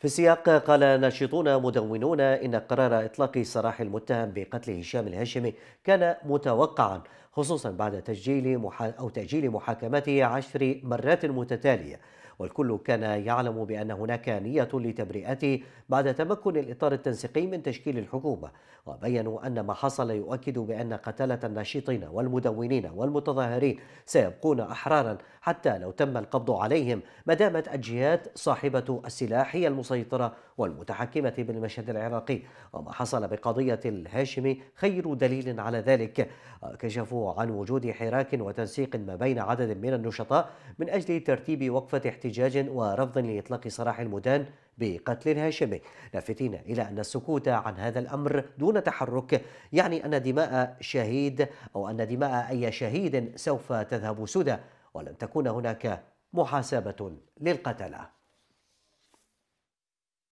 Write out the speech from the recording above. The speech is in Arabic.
في السياق قال ناشطون مدونون إن قرار إطلاق سراح المتهم بقتل هشام الهاشمي كان متوقعا خصوصا بعد تسجيل محا أو تأجيل محاكمته عشر مرات متتالية والكل كان يعلم بأن هناك نية لتبرئته بعد تمكن الإطار التنسيقي من تشكيل الحكومة وبينوا أن ما حصل يؤكد بأن قتلة الناشطين والمدونين والمتظاهرين سيبقون أحرارا حتى لو تم القبض عليهم ما دامت الجهات صاحبة السلاح هي المسيطرة والمتحكمة بالمشهد العراقي وما حصل بقضية الهاشمي خير دليل على ذلك كشفوا عن وجود حراك وتنسيق ما بين عدد من النشطاء من أجل ترتيب وقفة احتجاج احتجاج ورفض لإطلاق سراح المدان بقتل هاشمي لافتين إلى أن السكوت عن هذا الأمر دون تحرك يعني أن دماء شهيد أو أن دماء أي شهيد سوف تذهب سدى ولن تكون هناك محاسبة للقتلة